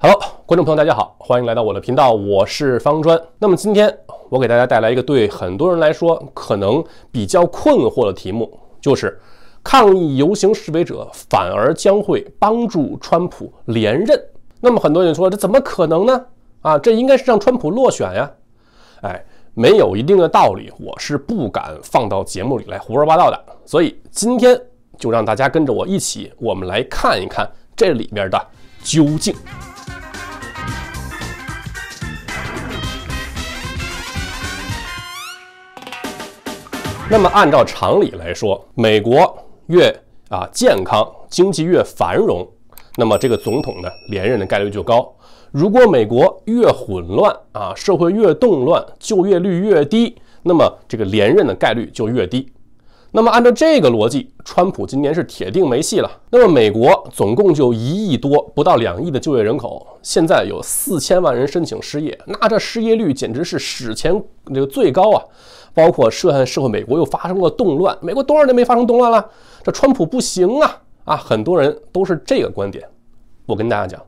Hello，观众朋友，大家好，欢迎来到我的频道，我是方砖。那么今天我给大家带来一个对很多人来说可能比较困惑的题目，就是抗议游行示威者反而将会帮助川普连任。那么很多人说这怎么可能呢？啊，这应该是让川普落选呀？哎，没有一定的道理，我是不敢放到节目里来胡说八道的。所以今天就让大家跟着我一起，我们来看一看这里面的究竟。那么，按照常理来说，美国越啊健康，经济越繁荣，那么这个总统呢连任的概率就高；如果美国越混乱啊，社会越动乱，就业率越低，那么这个连任的概率就越低。那么按照这个逻辑，川普今年是铁定没戏了。那么美国总共就一亿多，不到两亿的就业人口，现在有四千万人申请失业，那这失业率简直是史前这个最高啊！包括涉案社会，美国又发生了动乱，美国多少年没发生动乱了？这川普不行啊！啊，很多人都是这个观点。我跟大家讲，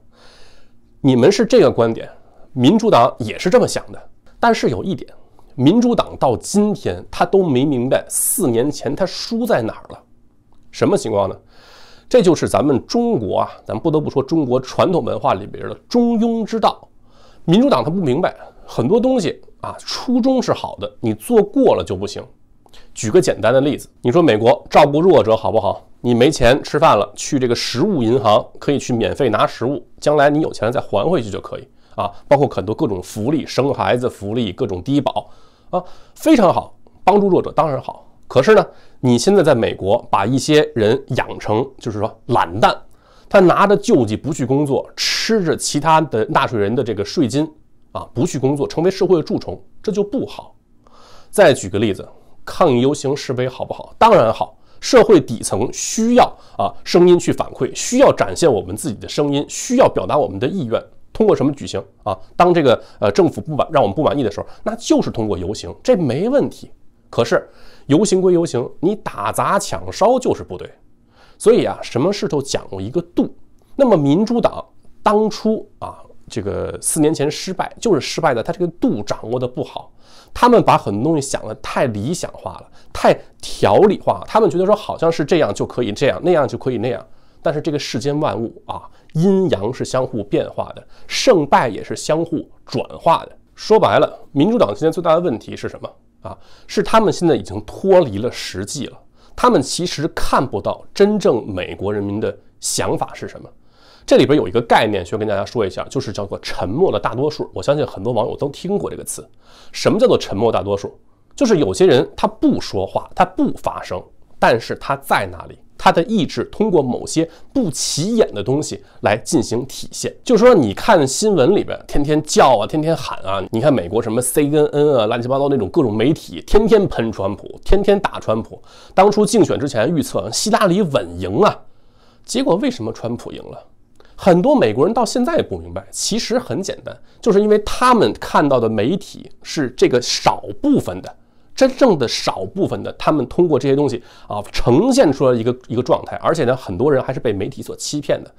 你们是这个观点，民主党也是这么想的。但是有一点。民主党到今天，他都没明白四年前他输在哪儿了，什么情况呢？这就是咱们中国啊，咱不得不说中国传统文化里边的中庸之道。民主党他不明白很多东西啊，初衷是好的，你做过了就不行。举个简单的例子，你说美国照顾弱者好不好？你没钱吃饭了，去这个食物银行可以去免费拿食物，将来你有钱了再还回去就可以啊。包括很多各种福利，生孩子福利，各种低保。啊，非常好，帮助弱者当然好。可是呢，你现在在美国把一些人养成，就是说懒蛋，他拿着救济不去工作，吃着其他的纳税人的这个税金，啊，不去工作，成为社会的蛀虫，这就不好。再举个例子，抗议游行示威好不好？当然好。社会底层需要啊声音去反馈，需要展现我们自己的声音，需要表达我们的意愿。通过什么举行啊？当这个呃政府不满让我们不满意的时候，那就是通过游行，这没问题。可是游行归游行，你打砸抢烧就是不对。所以啊，什么事都讲过一个度。那么民主党当初啊，这个四年前失败，就是失败的，他这个度掌握的不好。他们把很多东西想的太理想化了，太条理化。他们觉得说好像是这样就可以这样，那样就可以那样。但是这个世间万物啊，阴阳是相互变化的，胜败也是相互转化的。说白了，民主党现在最大的问题是什么啊？是他们现在已经脱离了实际了，他们其实看不到真正美国人民的想法是什么。这里边有一个概念需要跟大家说一下，就是叫做沉默的大多数。我相信很多网友都听过这个词。什么叫做沉默大多数？就是有些人他不说话，他不发声，但是他在那里。他的意志通过某些不起眼的东西来进行体现。就说你看新闻里边，天天叫啊，天天喊啊。你看美国什么 C N N 啊，乱七八糟那种各种媒体，天天喷川普，天天打川普。当初竞选之前预测希拉里稳赢啊，结果为什么川普赢了？很多美国人到现在也不明白。其实很简单，就是因为他们看到的媒体是这个少部分的。真正的少部分的，他们通过这些东西啊，呈现出来一个一个状态，而且呢，很多人还是被媒体所欺骗的。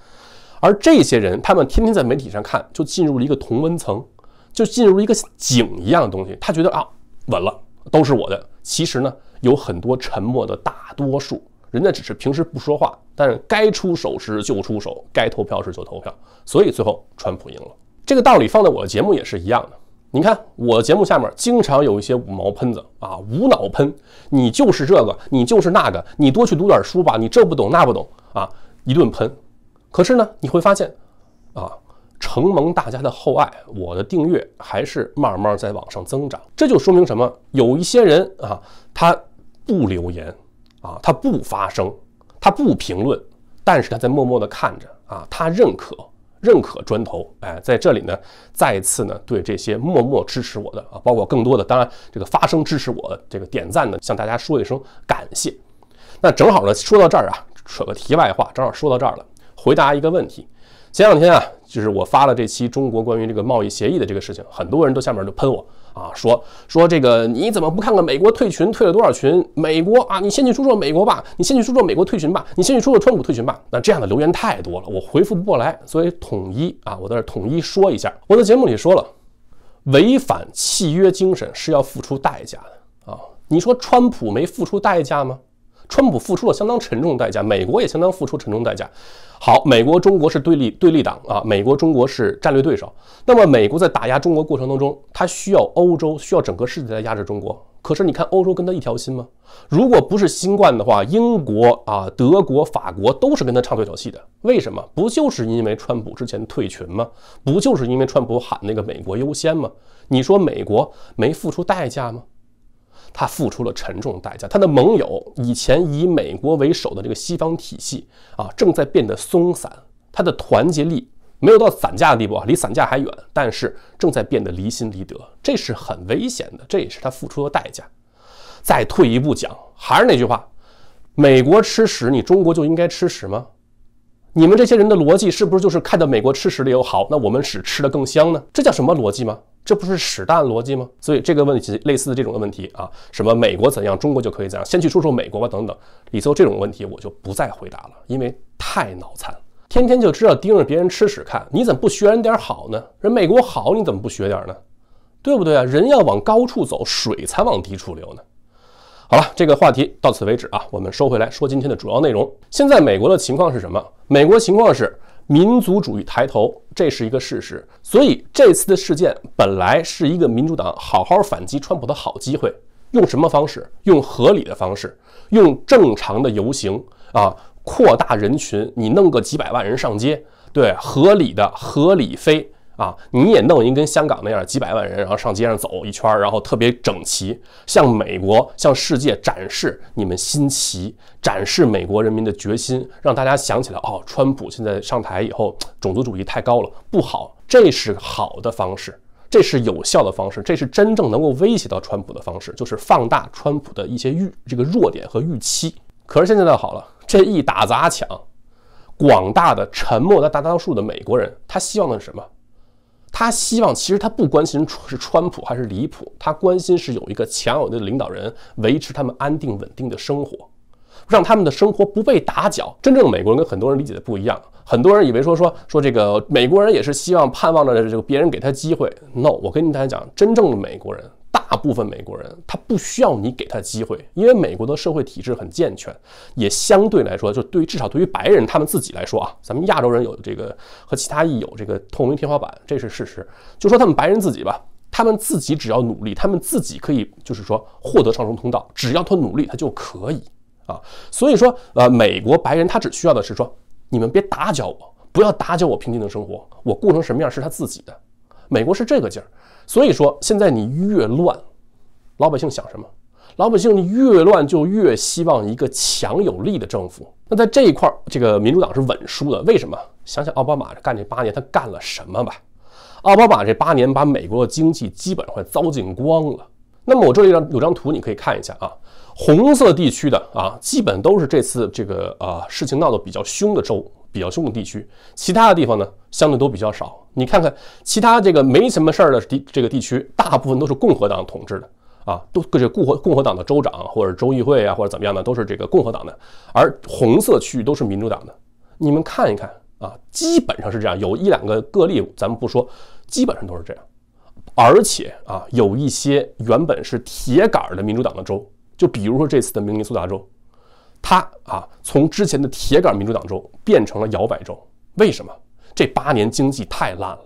而这些人，他们天天在媒体上看，就进入了一个同温层，就进入了一个井一样的东西，他觉得啊，稳了，都是我的。其实呢，有很多沉默的大多数，人家只是平时不说话，但是该出手时就出手，该投票时就投票，所以最后川普赢了。这个道理放在我的节目也是一样的。你看我节目下面经常有一些五毛喷子啊，无脑喷，你就是这个，你就是那个，你多去读点书吧，你这不懂那不懂啊，一顿喷。可是呢，你会发现，啊，承蒙大家的厚爱，我的订阅还是慢慢在往上增长。这就说明什么？有一些人啊，他不留言，啊，他不发声，他不评论，但是他在默默的看着啊，他认可。认可砖头，哎，在这里呢，再一次呢，对这些默默支持我的啊，包括更多的，当然这个发声支持我的这个点赞呢，向大家说一声感谢。那正好呢，说到这儿啊，扯个题外话，正好说到这儿了，回答一个问题，前两天啊。就是我发了这期中国关于这个贸易协议的这个事情，很多人都下面就喷我啊，说说这个你怎么不看看美国退群退了多少群？美国啊，你先去说说美国吧，你先去说说美国退群吧，你先去说说川普退群吧。那这样的留言太多了，我回复不过来，所以统一啊，我在这统一说一下，我的节目里说了，违反契约精神是要付出代价的啊。你说川普没付出代价吗？川普付出了相当沉重代价，美国也相当付出沉重代价。好，美国中国是对立对立党啊，美国中国是战略对手。那么美国在打压中国过程当中，它需要欧洲需要整个世界来压制中国。可是你看欧洲跟他一条心吗？如果不是新冠的话，英国啊、德国、法国都是跟他唱对手戏的。为什么不就是因为川普之前退群吗？不就是因为川普喊那个美国优先吗？你说美国没付出代价吗？他付出了沉重代价，他的盟友以前以美国为首的这个西方体系啊，正在变得松散，他的团结力没有到散架的地步啊，离散架还远，但是正在变得离心离德，这是很危险的，这也是他付出的代价。再退一步讲，还是那句话，美国吃屎，你中国就应该吃屎吗？你们这些人的逻辑是不是就是看到美国吃屎的有好，那我们屎吃的更香呢？这叫什么逻辑吗？这不是屎蛋逻辑吗？所以这个问题类似的这种问题啊，什么美国怎样，中国就可以怎样，先去说说美国吧等等，以后这种问题我就不再回答了，因为太脑残，天天就知道盯着别人吃屎看，你怎么不学人点好呢？人美国好，你怎么不学点呢？对不对啊？人要往高处走，水才往低处流呢。好了，这个话题到此为止啊。我们收回来说今天的主要内容。现在美国的情况是什么？美国情况是民族主义抬头，这是一个事实。所以这次的事件本来是一个民主党好好反击川普的好机会，用什么方式？用合理的方式，用正常的游行啊，扩大人群，你弄个几百万人上街，对，合理的合理非啊！你也弄一跟香港那样几百万人，然后上街上走一圈，然后特别整齐，向美国、向世界展示你们新奇，展示美国人民的决心，让大家想起来哦，川普现在上台以后，种族主义太高了，不好。这是好的方式，这是有效的方式，这是真正能够威胁到川普的方式，就是放大川普的一些预这个弱点和预期。可是现在倒好了，这一打砸抢，广大的沉默的大多数的美国人，他希望的是什么？他希望，其实他不关心是川普还是离谱，他关心是有一个强有力的领导人维持他们安定稳定的生活，让他们的生活不被打搅。真正的美国人跟很多人理解的不一样，很多人以为说说说这个美国人也是希望盼望着这个别人给他机会。No，我跟大家讲，真正的美国人。大部分美国人他不需要你给他机会，因为美国的社会体制很健全，也相对来说，就对于至少对于白人他们自己来说啊，咱们亚洲人有这个和其他有这个透明天花板，这是事实。就说他们白人自己吧，他们自己只要努力，他们自己可以就是说获得上升通道，只要他努力，他就可以啊。所以说，呃，美国白人他只需要的是说，你们别打搅我，不要打搅我平静的生活，我过成什么样是他自己的。美国是这个劲儿。所以说，现在你越乱，老百姓想什么？老百姓你越乱，就越希望一个强有力的政府。那在这一块这个民主党是稳输的。为什么？想想奥巴马干这八年，他干了什么吧？奥巴马这八年把美国的经济基本上糟尽光了。那么我这里有张图，你可以看一下啊。红色地区的啊，基本都是这次这个啊事情闹得比较凶的州，比较凶的地区。其他的地方呢，相对都比较少。你看看其他这个没什么事儿的地，这个地区大部分都是共和党统治的啊，都这共和共和党的州长或者州议会啊，或者怎么样的都是这个共和党的。而红色区域都是民主党的。你们看一看啊，基本上是这样，有一两个个例咱们不说，基本上都是这样。而且啊，有一些原本是铁杆的民主党的州。就比如说这次的明尼苏达州，它啊从之前的铁杆民主党州变成了摇摆州，为什么？这八年经济太烂了，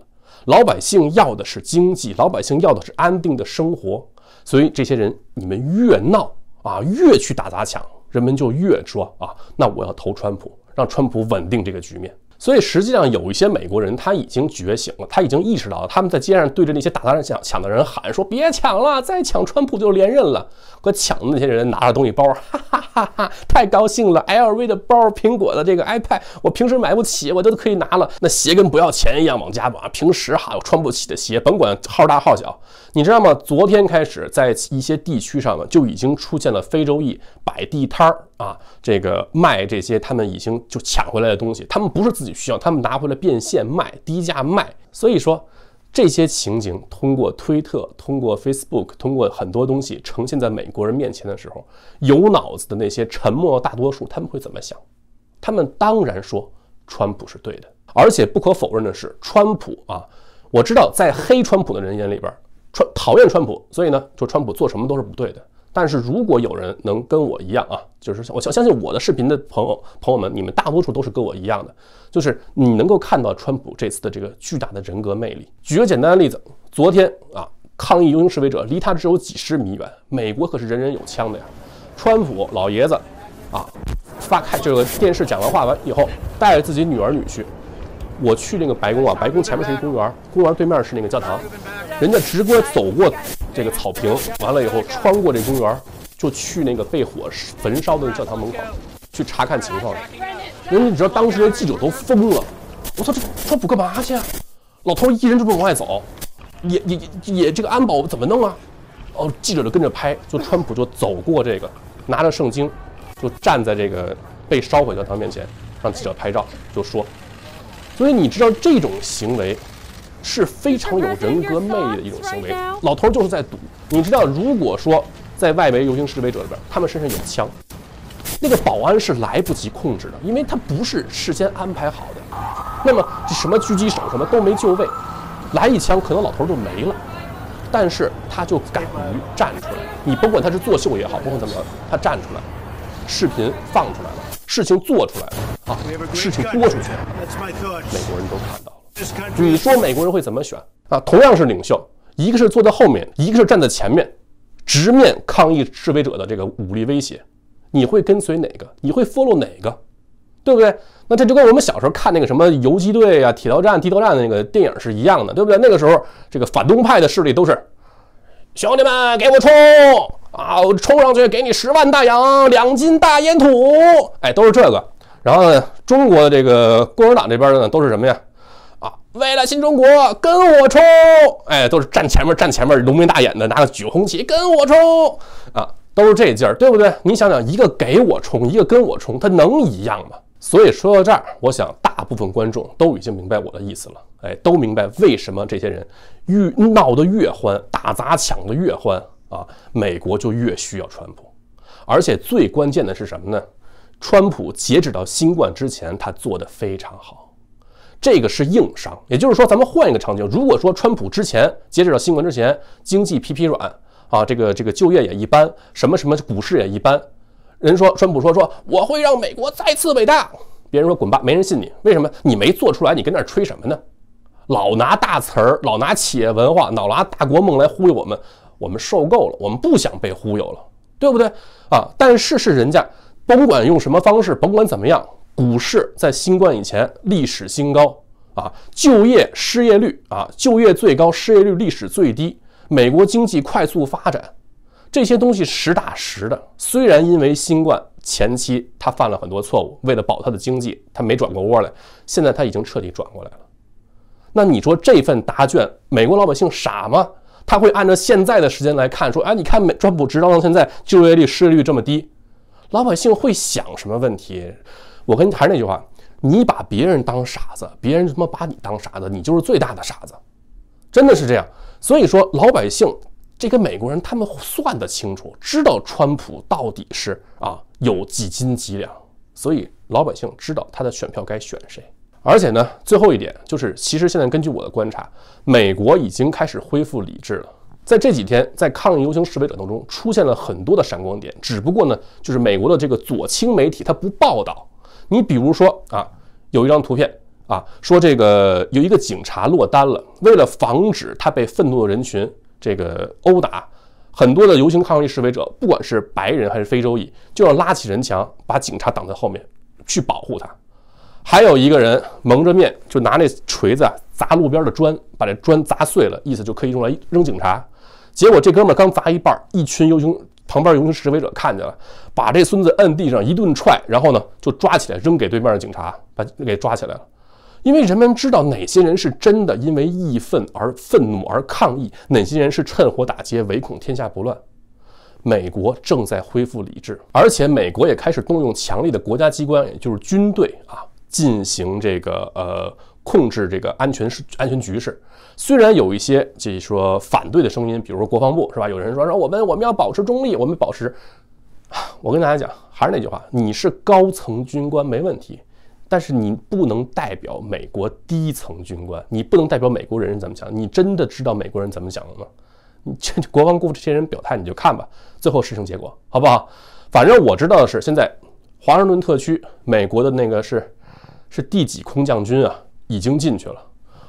老百姓要的是经济，老百姓要的是安定的生活，所以这些人你们越闹啊，越去打砸抢，人们就越说啊，那我要投川普，让川普稳定这个局面。所以实际上有一些美国人他已经觉醒了，他已经意识到了他们在街上对着那些打砸抢抢的人喊说：“别抢了，再抢川普就连任了。”可抢的那些人拿着东西包，哈哈哈哈，太高兴了！LV 的包、苹果的这个 iPad，我平时买不起，我都可以拿了。那鞋跟不要钱一样往家往，平时哈穿不起的鞋，甭管号大号小，你知道吗？昨天开始在一些地区上呢，就已经出现了非洲裔摆地摊儿。啊，这个卖这些他们已经就抢回来的东西，他们不是自己需要，他们拿回来变现卖，低价卖。所以说，这些情景通过推特、通过 Facebook、通过很多东西呈现在美国人面前的时候，有脑子的那些沉默大多数，他们会怎么想？他们当然说川普是对的，而且不可否认的是，川普啊，我知道在黑川普的人眼里边，川讨厌川普，所以呢，就川普做什么都是不对的。但是如果有人能跟我一样啊，就是我相相信我的视频的朋友朋友们，你们大多数都是跟我一样的，就是你能够看到川普这次的这个巨大的人格魅力。举个简单的例子，昨天啊，抗议游行示威者离他只有几十米远，美国可是人人有枪的呀。川普老爷子啊，发开这个电视讲完话完以后，带着自己女儿女婿。我去那个白宫啊，白宫前面是一公园，公园对面是那个教堂，人家直接走过这个草坪，完了以后穿过这公园，就去那个被火焚烧的教堂门口去查看情况。人家你知道当时的记者都疯了，我操，这川普干嘛去啊？老头一人就这么往外走，也也也这个安保怎么弄啊？哦，记者就跟着拍，就川普就走过这个，拿着圣经，就站在这个被烧毁的教堂面前，让记者拍照，就说。所以你知道这种行为，是非常有人格魅力的一种行为。老头就是在赌。你知道，如果说在外围游行示威者里边，他们身上有枪，那个保安是来不及控制的，因为他不是事先安排好的。那么什么狙击手什么都没就位，来一枪可能老头就没了。但是他就敢于站出来。你甭管他是作秀也好，甭管怎么，他站出来，视频放出来了。事情做出来了啊，事情播出去了，美国人都看到了。你说美国人会怎么选啊？同样是领袖，一个是坐在后面，一个是站在前面，直面抗议示威者的这个武力威胁，你会跟随哪个？你会 follow 哪个？对不对？那这就跟我们小时候看那个什么游击队啊、铁道战、地道战的那个电影是一样的，对不对？那个时候这个反动派的势力都是兄弟们，给我冲！啊！我冲上去，给你十万大洋，两斤大烟土。哎，都是这个。然后呢，中国的这个共产党这边的呢，都是什么呀？啊，为了新中国，跟我冲！哎，都是站前面，站前面，浓眉大眼的，拿着举红旗，跟我冲！啊，都是这劲儿，对不对？你想想，一个给我冲，一个跟我冲，他能一样吗？所以说到这儿，我想大部分观众都已经明白我的意思了。哎，都明白为什么这些人越闹得越欢，打砸抢的越欢。啊，美国就越需要川普，而且最关键的是什么呢？川普截止到新冠之前，他做的非常好，这个是硬伤。也就是说，咱们换一个场景，如果说川普之前截止到新冠之前，经济疲疲软啊，这个这个就业也一般，什么什么股市也一般，人说川普说说我会让美国再次伟大，别人说滚吧，没人信你，为什么？你没做出来，你跟那儿吹什么呢？老拿大词儿，老拿企业文化，老拿大国梦来忽悠我们。我们受够了，我们不想被忽悠了，对不对啊？但是是人家，甭管用什么方式，甭管怎么样，股市在新冠以前历史新高啊，就业失业率啊，就业最高，失业率历史最低，美国经济快速发展，这些东西实打实的。虽然因为新冠前期他犯了很多错误，为了保他的经济，他没转过窝来，现在他已经彻底转过来了。那你说这份答卷，美国老百姓傻吗？他会按照现在的时间来看，说，哎，你看美川普，直到到现在，就业率、失业率这么低，老百姓会想什么问题？我跟你还是那句话，你把别人当傻子，别人他妈把你当傻子，你就是最大的傻子，真的是这样。所以说，老百姓这个美国人，他们算得清楚，知道川普到底是啊有几斤几两，所以老百姓知道他的选票该选谁。而且呢，最后一点就是，其实现在根据我的观察，美国已经开始恢复理智了。在这几天，在抗议游行示威者当中，出现了很多的闪光点。只不过呢，就是美国的这个左倾媒体他不报道。你比如说啊，有一张图片啊，说这个有一个警察落单了，为了防止他被愤怒的人群这个殴打，很多的游行抗议示威者，不管是白人还是非洲裔，就要拉起人墙，把警察挡在后面去保护他。还有一个人蒙着面，就拿那锤子砸路边的砖，把这砖砸碎了，意思就可以用来扔警察。结果这哥们儿刚砸一半，一群游行旁边游行示威者看见了，把这孙子摁地上一顿踹，然后呢就抓起来扔给对面的警察，把给抓起来了。因为人们知道哪些人是真的因为义愤而愤怒而抗议，哪些人是趁火打劫，唯恐天下不乱。美国正在恢复理智，而且美国也开始动用强力的国家机关，也就是军队啊。进行这个呃控制这个安全事安全局势，虽然有一些就说反对的声音，比如说国防部是吧？有人说，让我们我们要保持中立，我们保持。我跟大家讲，还是那句话，你是高层军官没问题，但是你不能代表美国低层军官，你不能代表美国人怎么想，你真的知道美国人怎么想的吗？你这国防部这些人表态你就看吧，最后事情结果好不好？反正我知道的是，现在华盛顿特区美国的那个是。是第几空降军啊？已经进去了。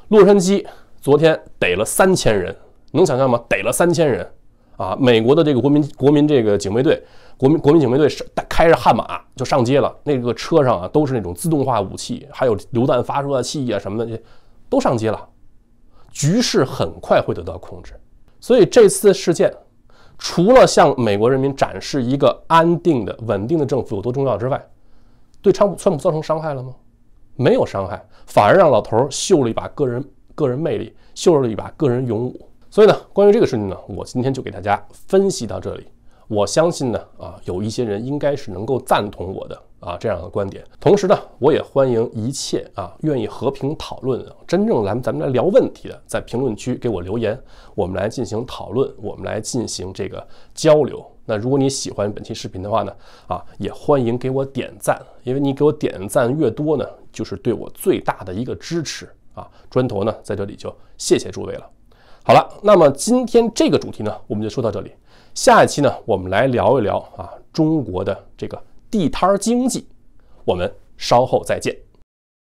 洛杉矶昨天逮了三千人，能想象吗？逮了三千人啊！美国的这个国民国民这个警卫队，国民国民警卫队是开着悍马就上街了。那个车上啊都是那种自动化武器，还有榴弹发射器啊什么的，都上街了。局势很快会得到控制。所以这次事件，除了向美国人民展示一个安定的、稳定的政府有多重要之外，对川普川普造成伤害了吗？没有伤害，反而让老头秀了一把个人个人魅力，秀了一把个人勇武。所以呢，关于这个事情呢，我今天就给大家分析到这里。我相信呢，啊，有一些人应该是能够赞同我的啊这样的观点。同时呢，我也欢迎一切啊愿意和平讨论，真正来咱们来聊问题的，在评论区给我留言，我们来进行讨论，我们来进行这个交流。那如果你喜欢本期视频的话呢，啊，也欢迎给我点赞，因为你给我点赞越多呢，就是对我最大的一个支持啊。砖头呢，在这里就谢谢诸位了。好了，那么今天这个主题呢，我们就说到这里，下一期呢，我们来聊一聊啊中国的这个地摊经济，我们稍后再见。